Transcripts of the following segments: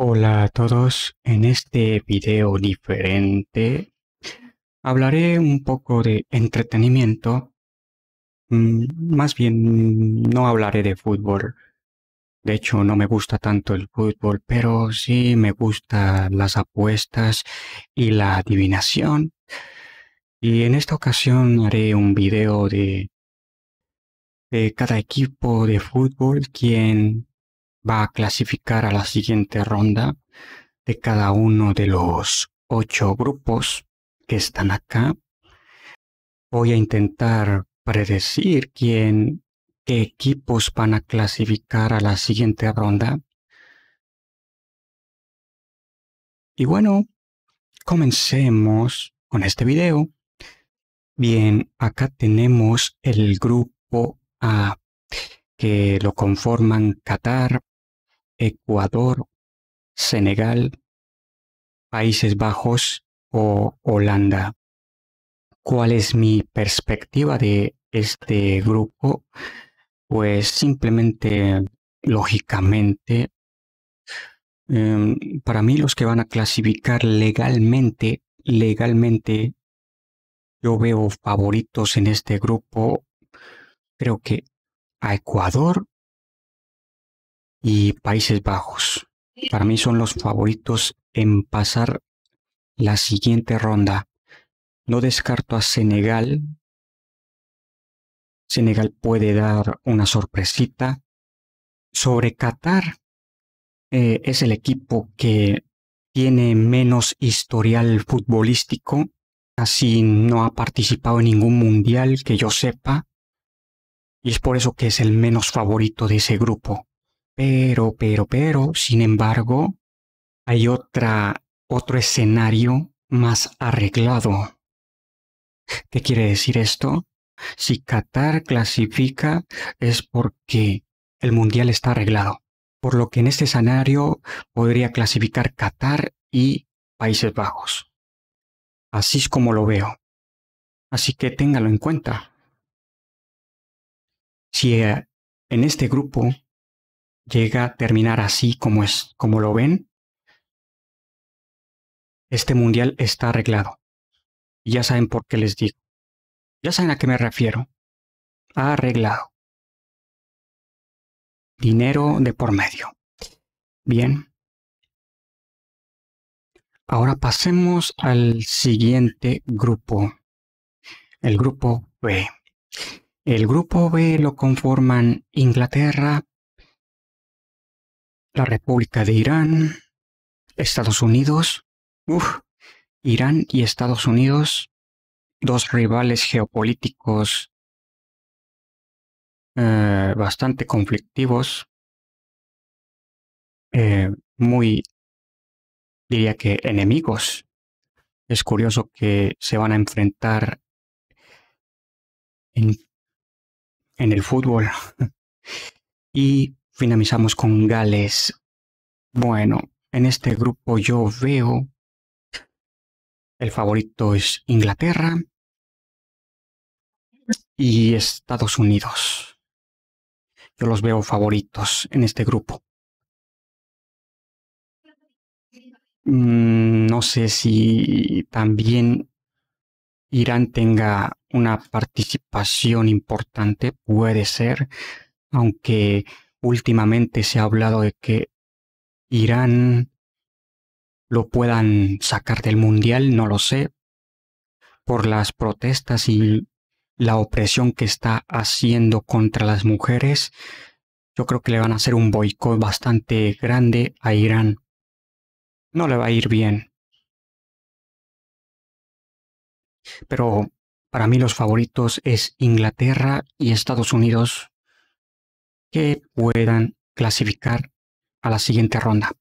Hola a todos, en este video diferente hablaré un poco de entretenimiento, mm, más bien no hablaré de fútbol, de hecho no me gusta tanto el fútbol, pero sí me gustan las apuestas y la adivinación y en esta ocasión haré un video de, de cada equipo de fútbol, quien va a clasificar a la siguiente ronda de cada uno de los ocho grupos que están acá. Voy a intentar predecir quién, qué equipos van a clasificar a la siguiente ronda. Y bueno, comencemos con este video. Bien, acá tenemos el grupo A, que lo conforman Qatar, Ecuador, Senegal, Países Bajos o Holanda. ¿Cuál es mi perspectiva de este grupo? Pues simplemente, lógicamente, em, para mí los que van a clasificar legalmente, legalmente, yo veo favoritos en este grupo. Creo que a Ecuador, y Países Bajos. Para mí son los favoritos en pasar la siguiente ronda. No descarto a Senegal. Senegal puede dar una sorpresita. Sobre Qatar, eh, es el equipo que tiene menos historial futbolístico, Casi no ha participado en ningún mundial que yo sepa, y es por eso que es el menos favorito de ese grupo. Pero, pero, pero, sin embargo, hay otra, otro escenario más arreglado. ¿Qué quiere decir esto? Si Qatar clasifica es porque el Mundial está arreglado, por lo que en este escenario podría clasificar Qatar y Países Bajos. Así es como lo veo. Así que téngalo en cuenta. Si eh, en este grupo llega a terminar así como es, como lo ven, este mundial está arreglado. ya saben por qué les digo. Ya saben a qué me refiero. Arreglado. Dinero de por medio. Bien. Ahora pasemos al siguiente grupo. El grupo B. El grupo B lo conforman Inglaterra, la República de Irán, Estados Unidos. Irán y Estados Unidos, dos rivales geopolíticos eh, bastante conflictivos, eh, muy, diría que enemigos. Es curioso que se van a enfrentar en, en el fútbol. y Finalizamos con Gales. Bueno, en este grupo yo veo el favorito es Inglaterra y Estados Unidos. Yo los veo favoritos en este grupo. Mm, no sé si también Irán tenga una participación importante, puede ser, aunque últimamente se ha hablado de que Irán lo puedan sacar del mundial, no lo sé, por las protestas y la opresión que está haciendo contra las mujeres, yo creo que le van a hacer un boicot bastante grande a Irán. No le va a ir bien. Pero para mí los favoritos es Inglaterra y Estados Unidos que puedan clasificar a la siguiente ronda.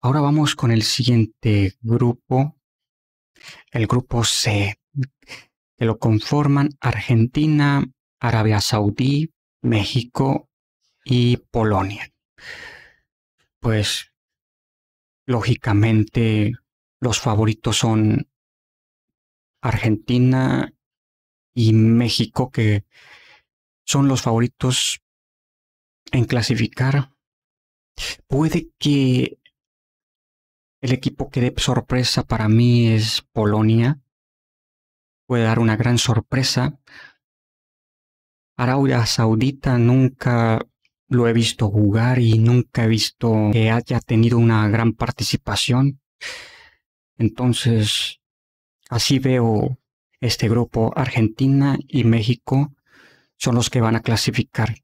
Ahora vamos con el siguiente grupo, el grupo C, que lo conforman Argentina, Arabia Saudí, México y Polonia. Pues lógicamente los favoritos son Argentina y México, que son los favoritos en clasificar. Puede que el equipo que dé sorpresa para mí es Polonia. Puede dar una gran sorpresa. Arabia Saudita nunca lo he visto jugar y nunca he visto que haya tenido una gran participación. Entonces, así veo este grupo Argentina y México son los que van a clasificar.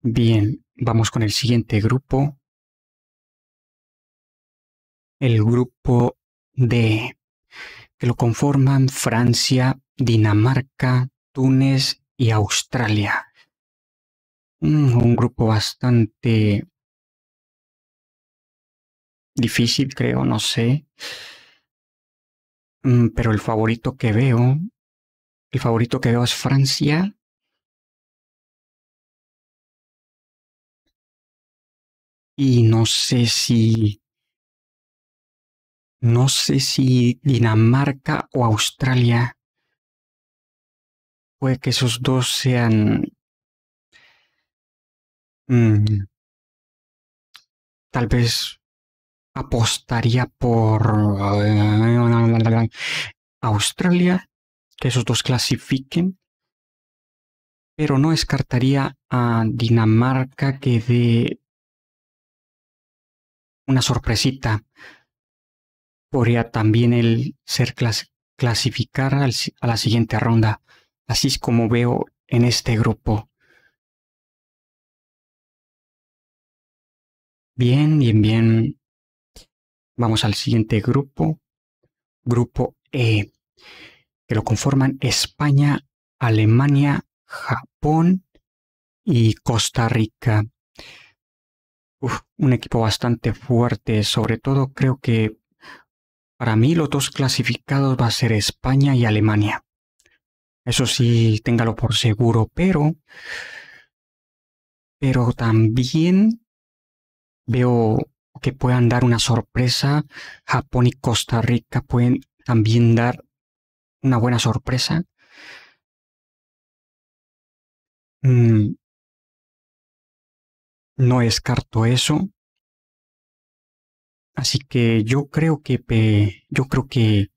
Bien, vamos con el siguiente grupo. El grupo D, que lo conforman Francia, Dinamarca, Túnez y Australia. Mm, un grupo bastante difícil, creo, no sé. Mm, pero el favorito que veo, el favorito que veo es Francia. Y no sé si, no sé si Dinamarca o Australia. Puede que esos dos sean mm, tal vez apostaría por eh, Australia, que esos dos clasifiquen, pero no descartaría a Dinamarca que dé una sorpresita. Podría también el ser clasificar a la siguiente ronda, así es como veo en este grupo. Bien, bien, bien. Vamos al siguiente grupo, grupo E, que lo conforman España, Alemania, Japón y Costa Rica. un equipo bastante fuerte, sobre todo creo que para mí los dos clasificados va a ser España y Alemania. Eso sí, téngalo por seguro, pero pero también veo que puedan dar una sorpresa. Japón y Costa Rica pueden también dar una buena sorpresa. Mm. No descarto eso. Así que yo creo que yo creo que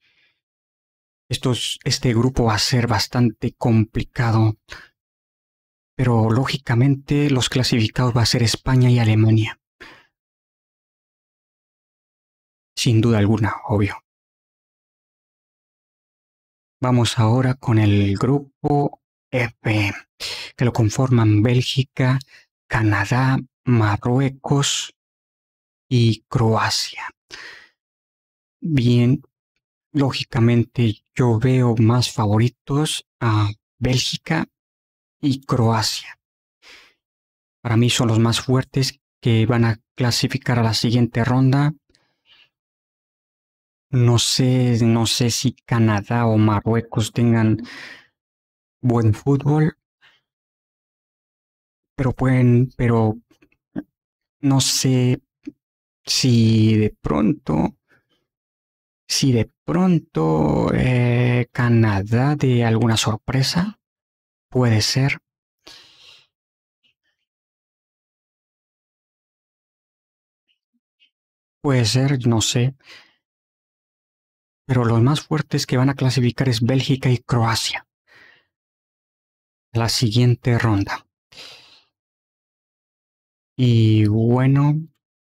estos, este grupo va a ser bastante complicado. Pero lógicamente los clasificados va a ser España y Alemania. sin duda alguna, obvio. Vamos ahora con el grupo F, que lo conforman Bélgica, Canadá, Marruecos y Croacia. Bien, lógicamente yo veo más favoritos a Bélgica y Croacia. Para mí son los más fuertes que van a clasificar a la siguiente ronda no sé, no sé si Canadá o Marruecos tengan buen fútbol, pero pueden, pero no sé si de pronto, si de pronto eh, Canadá de alguna sorpresa, puede ser. Puede ser, no sé pero los más fuertes que van a clasificar es Bélgica y Croacia. La siguiente ronda. Y bueno,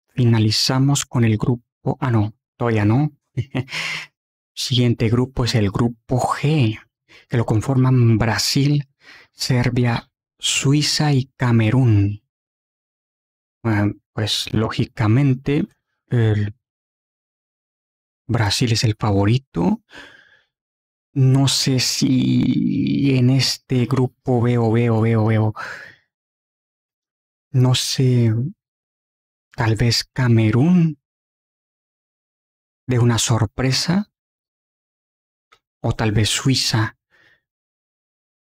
finalizamos con el grupo. Ah, no, todavía no. siguiente grupo es el grupo G, que lo conforman Brasil, Serbia, Suiza y Camerún. Ah, pues lógicamente el Brasil es el favorito. No sé si en este grupo veo, veo, veo, veo. No sé. Tal vez Camerún de una sorpresa. O tal vez Suiza.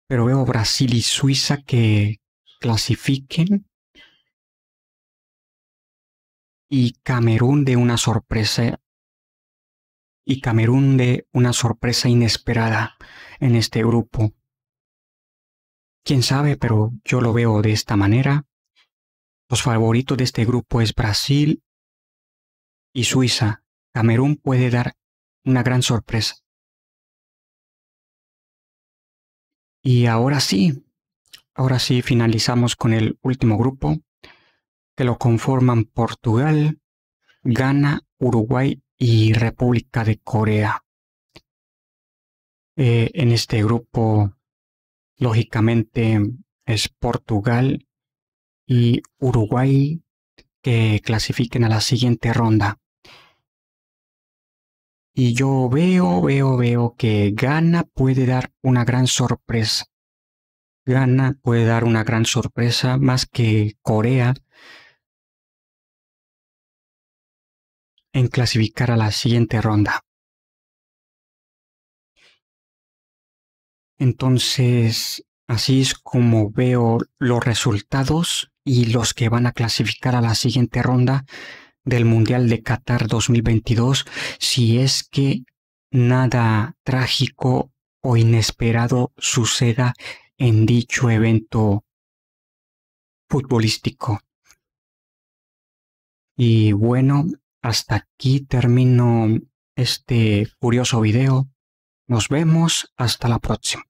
Pero veo Brasil y Suiza que clasifiquen. Y Camerún de una sorpresa y Camerún de una sorpresa inesperada en este grupo. Quién sabe, pero yo lo veo de esta manera. Los favoritos de este grupo es Brasil y Suiza. Camerún puede dar una gran sorpresa. Y ahora sí, ahora sí finalizamos con el último grupo, que lo conforman Portugal, Ghana, Uruguay y República de Corea. Eh, en este grupo, lógicamente, es Portugal y Uruguay que clasifiquen a la siguiente ronda. Y yo veo, veo, veo que Ghana puede dar una gran sorpresa. Ghana puede dar una gran sorpresa más que Corea, en clasificar a la siguiente ronda. Entonces, así es como veo los resultados y los que van a clasificar a la siguiente ronda del Mundial de Qatar 2022, si es que nada trágico o inesperado suceda en dicho evento futbolístico. Y bueno, hasta aquí termino este curioso video. Nos vemos hasta la próxima.